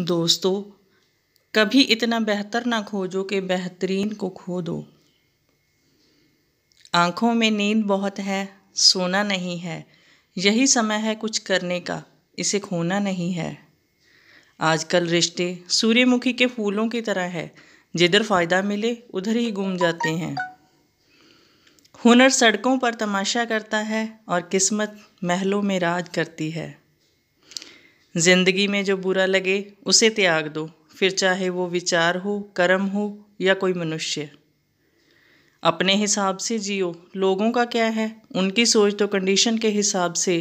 दोस्तों कभी इतना बेहतर ना खोजो कि बेहतरीन को खो दो आंखों में नींद बहुत है सोना नहीं है यही समय है कुछ करने का इसे खोना नहीं है आजकल रिश्ते सूर्यमुखी के फूलों की तरह है जिधर फ़ायदा मिले उधर ही घूम जाते हैं हुनर सड़कों पर तमाशा करता है और किस्मत महलों में राज करती है ज़िंदगी में जो बुरा लगे उसे त्याग दो फिर चाहे वो विचार हो कर्म हो या कोई मनुष्य अपने हिसाब से जियो लोगों का क्या है उनकी सोच तो कंडीशन के हिसाब से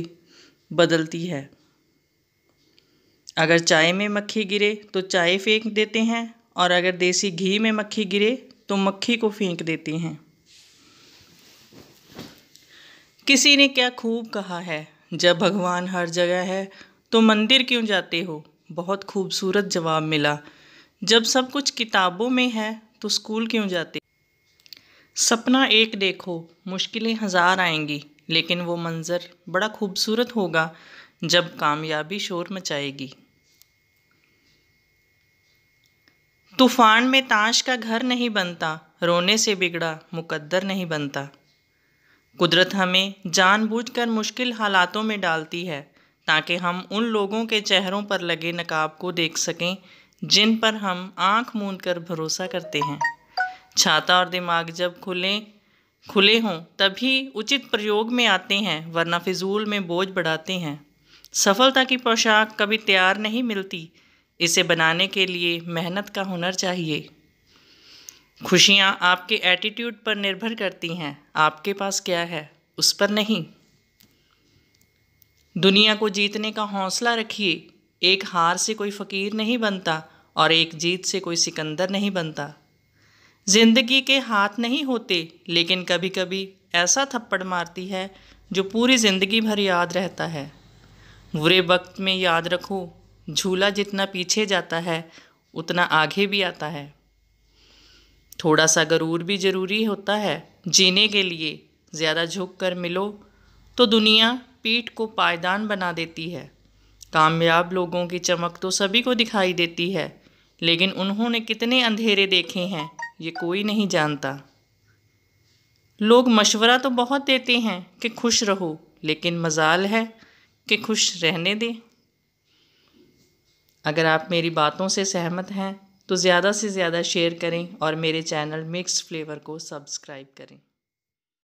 बदलती है अगर चाय में मक्खी गिरे तो चाय फेंक देते हैं और अगर देसी घी में मक्खी गिरे तो मक्खी को फेंक देते हैं किसी ने क्या खूब कहा है जब भगवान हर जगह है तो मंदिर क्यों जाते हो बहुत खूबसूरत जवाब मिला जब सब कुछ किताबों में है तो स्कूल क्यों जाते सपना एक देखो मुश्किलें हज़ार आएंगी लेकिन वो मंज़र बड़ा खूबसूरत होगा जब कामयाबी शोर मचाएगी तूफ़ान में ताश का घर नहीं बनता रोने से बिगड़ा मुकद्दर नहीं बनता कुदरत हमें जानबूझकर मुश्किल हालातों में डालती है ताकि हम उन लोगों के चेहरों पर लगे नकाब को देख सकें जिन पर हम आंख मूंद कर भरोसा करते हैं छाता और दिमाग जब खुलें खुले हों तभी उचित प्रयोग में आते हैं वरना फिजूल में बोझ बढ़ाते हैं सफलता की पोशाक कभी तैयार नहीं मिलती इसे बनाने के लिए मेहनत का हुनर चाहिए खुशियाँ आपके एटीट्यूड पर निर्भर करती हैं आपके पास क्या है उस पर नहीं दुनिया को जीतने का हौसला रखिए एक हार से कोई फ़कीर नहीं बनता और एक जीत से कोई सिकंदर नहीं बनता ज़िंदगी के हाथ नहीं होते लेकिन कभी कभी ऐसा थप्पड़ मारती है जो पूरी ज़िंदगी भर याद रहता है बुरे वक्त में याद रखो झूला जितना पीछे जाता है उतना आगे भी आता है थोड़ा सा गरूर भी ज़रूरी होता है जीने के लिए ज़्यादा झुक कर मिलो तो दुनिया पीठ को पायदान बना देती है कामयाब लोगों की चमक तो सभी को दिखाई देती है लेकिन उन्होंने कितने अंधेरे देखे हैं ये कोई नहीं जानता लोग मशवरा तो बहुत देते हैं कि खुश रहो लेकिन मजाल है कि खुश रहने दें अगर आप मेरी बातों से सहमत हैं तो ज़्यादा से ज़्यादा शेयर करें और मेरे चैनल मिक्स फ्लेवर को सब्सक्राइब करें